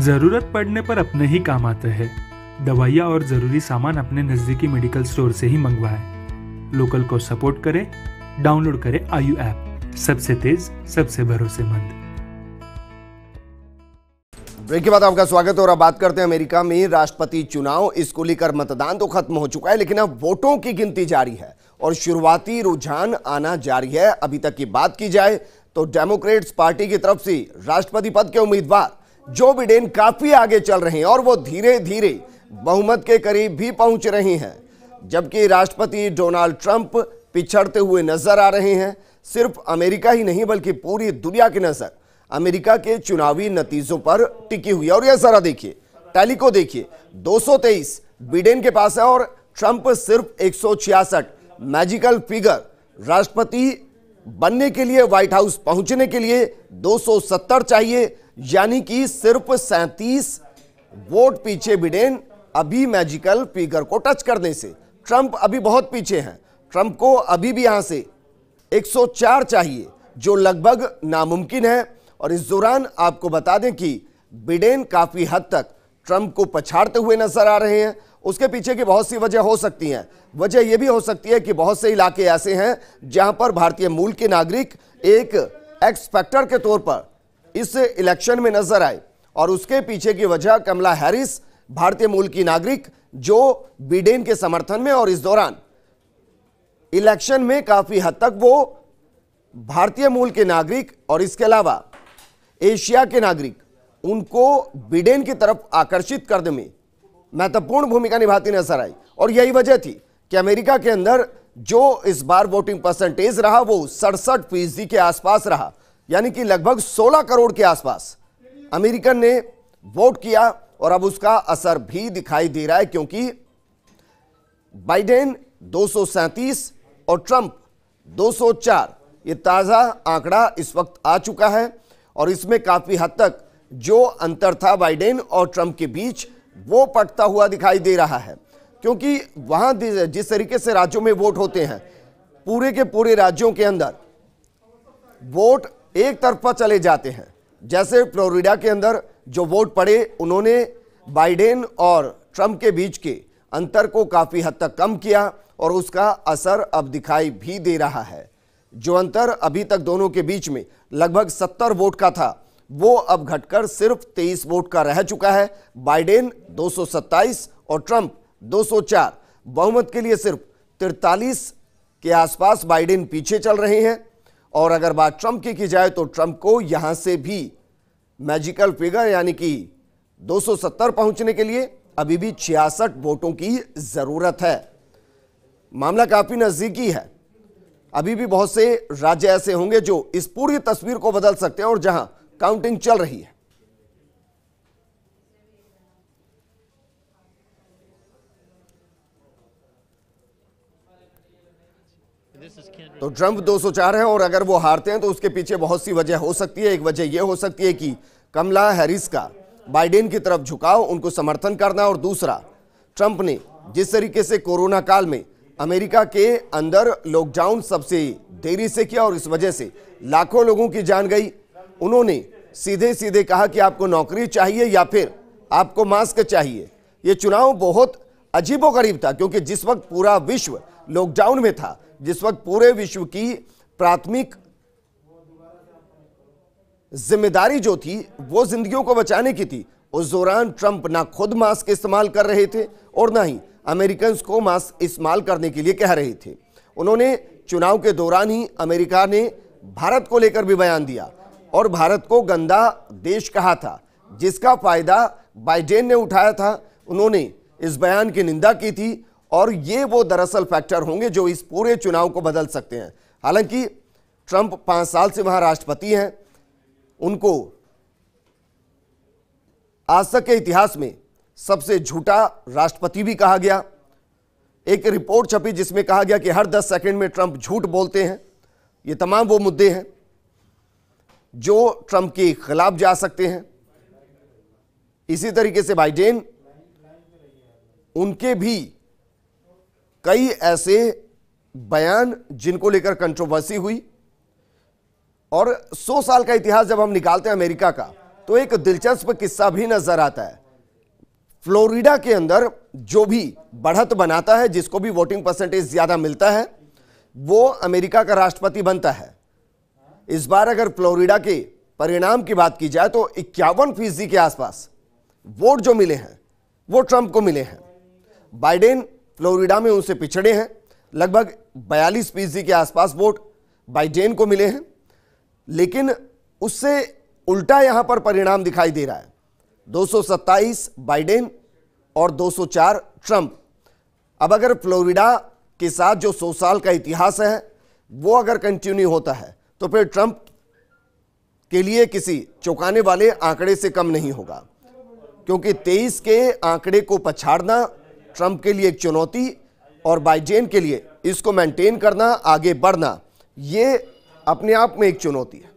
ज़रूरत पड़ने पर अपने ही काम आते हैं दवाइयाँ और ज़रूरी सामान अपने नज़दीकी मेडिकल स्टोर से ही मंगवाएं लोकल को सपोर्ट करें डाउनलोड करें आयु ऐप सबसे तेज सबसे भरोसेमंद ब्रेक के बाद आपका स्वागत और अब बात करते हैं अमेरिका में राष्ट्रपति चुनाव इसको लेकर मतदान तो खत्म हो चुका है लेकिन अब वोटों की गिनती जारी है और शुरुआती रुझान आना जारी है अभी तक की बात की जाए तो डेमोक्रेट्स पार्टी की तरफ से राष्ट्रपति पद के उम्मीदवार जो बिडेन काफ़ी आगे चल रहे हैं और वो धीरे धीरे बहुमत के करीब भी पहुंच रही हैं जबकि राष्ट्रपति डोनाल्ड ट्रंप पिछड़ते हुए नजर आ रहे हैं सिर्फ अमेरिका ही नहीं बल्कि पूरी दुनिया की नज़र अमेरिका के चुनावी नतीजों पर टिकी हुई और यह जरा देखिए टैली को देखिए 223 बिडेन के पास है और ट्रंप सिर्फ एक मैजिकल फिगर राष्ट्रपति बनने के लिए व्हाइट हाउस पहुंचने के लिए 270 चाहिए यानी कि सिर्फ सैंतीस वोट पीछे बिडेन अभी मैजिकल फिगर को टच करने से ट्रंप अभी बहुत पीछे हैं ट्रंप को अभी भी यहां से 104 चाहिए जो लगभग नामुमकिन है और इस दौरान आपको बता दें कि बिडेन काफ़ी हद तक ट्रंप को पछाड़ते हुए नजर आ रहे हैं उसके पीछे की बहुत सी वजह हो सकती हैं वजह यह भी हो सकती है कि बहुत से इलाके ऐसे हैं जहां पर भारतीय मूल के नागरिक एक एक्सपेक्टर के तौर पर इस इलेक्शन में नजर आए और उसके पीछे की वजह कमला हैरिस भारतीय मूल की नागरिक जो बिडेन के समर्थन में और इस दौरान इलेक्शन में काफी हद तक वो भारतीय मूल के नागरिक और इसके अलावा एशिया के नागरिक उनको बिडेन की तरफ आकर्षित करने में महत्वपूर्ण भूमिका निभाती नजर आई और यही वजह थी कि अमेरिका के अंदर जो इस बार वोटिंग परसेंटेज रहा वो सड़सठ फीसदी के आसपास रहा यानी कि लगभग 16 करोड़ के आसपास अमेरिकन ने वोट किया और अब उसका असर भी दिखाई दे रहा है क्योंकि बाइडेन दो और ट्रंप 204 ये ताज़ा आंकड़ा इस वक्त आ चुका है और इसमें काफ़ी हद तक जो अंतर था बाइडेन और ट्रंप के बीच वो पटता हुआ दिखाई दे रहा है क्योंकि वहां जिस तरीके से राज्यों में वोट होते हैं पूरे के पूरे राज्यों के अंदर वोट एक तरफा चले जाते हैं जैसे फ्लोरिडा के अंदर जो वोट पड़े उन्होंने बाइडेन और ट्रंप के बीच के अंतर को काफ़ी हद तक कम किया और उसका असर अब दिखाई भी दे रहा है जो अंतर अभी तक दोनों के बीच में लगभग 70 वोट का था वो अब घटकर सिर्फ 23 वोट का रह चुका है बाइडेन 227 और ट्रंप 204 बहुमत के लिए सिर्फ तिरतालीस के आसपास बाइडेन पीछे चल रहे हैं और अगर बात ट्रंप की की जाए तो ट्रंप को यहां से भी मैजिकल फिगर यानी कि 270 पहुंचने के लिए अभी भी छियासठ वोटों की ज़रूरत है मामला काफ़ी नज़दीकी है अभी भी बहुत से राज्य ऐसे होंगे जो इस पूरी तस्वीर को बदल सकते हैं और जहां काउंटिंग चल रही है तो ट्रंप 204 हैं और अगर वो हारते हैं तो उसके पीछे बहुत सी वजह हो सकती है एक वजह ये हो सकती है कि कमला हैरिस का बाइडेन की तरफ झुकाव उनको समर्थन करना और दूसरा ट्रंप ने जिस तरीके से कोरोना काल में अमेरिका के अंदर लॉकडाउन सबसे देरी से किया और इस वजह से लाखों लोगों की जान गई उन्होंने सीधे सीधे कहा कि आपको नौकरी चाहिए या फिर आपको मास्क चाहिए ये चुनाव बहुत अजीबो था क्योंकि जिस वक्त पूरा विश्व लॉकडाउन में था जिस वक्त पूरे विश्व की प्राथमिक जिम्मेदारी जो थी वो जिंदगियों को बचाने की थी उस दौरान ट्रंप ना खुद मास्क इस्तेमाल कर रहे थे और ना ही अमेरिकन को मास्क इस्तेमाल करने के लिए कह रहे थे उन्होंने चुनाव के दौरान ही अमेरिका ने भारत को लेकर भी बयान दिया और भारत को गंदा देश कहा था जिसका फायदा बाइडेन ने उठाया था उन्होंने इस बयान की निंदा की थी और ये वो दरअसल फैक्टर होंगे जो इस पूरे चुनाव को बदल सकते हैं हालांकि ट्रंप पांच साल से वहां राष्ट्रपति हैं उनको आज तक के इतिहास में सबसे झूठा राष्ट्रपति भी कहा गया एक रिपोर्ट छपी जिसमें कहा गया कि हर दस सेकंड में ट्रंप झूठ बोलते हैं ये तमाम वो मुद्दे हैं जो ट्रंप के खिलाफ जा सकते हैं इसी तरीके से बाइडेन उनके भी कई ऐसे बयान जिनको लेकर कंट्रोवर्सी हुई और 100 साल का इतिहास जब हम निकालते हैं अमेरिका का तो एक दिलचस्प किस्सा भी नजर आता है फ्लोरिडा के अंदर जो भी बढ़त बनाता है जिसको भी वोटिंग परसेंटेज ज़्यादा मिलता है वो अमेरिका का राष्ट्रपति बनता है इस बार अगर फ्लोरिडा के परिणाम की बात की जाए तो इक्यावन फीसदी के आसपास वोट जो मिले हैं वो ट्रंप को मिले हैं बाइडेन फ्लोरिडा में उनसे पिछड़े हैं लगभग 42 फीसदी के आसपास वोट बाइडेन को मिले हैं लेकिन उससे उल्टा यहां पर परिणाम दिखाई दे रहा है 227 बाइडेन और 204 ट्रंप अब अगर फ्लोरिडा के साथ जो सौ साल का इतिहास है वो अगर कंटिन्यू होता है तो फिर ट्रंप के लिए किसी चौंकाने वाले आंकड़े से कम नहीं होगा क्योंकि 23 के आंकड़े को पछाड़ना ट्रंप के लिए एक चुनौती और बाइडेन के लिए इसको मेंटेन करना आगे बढ़ना ये अपने आप में एक चुनौती है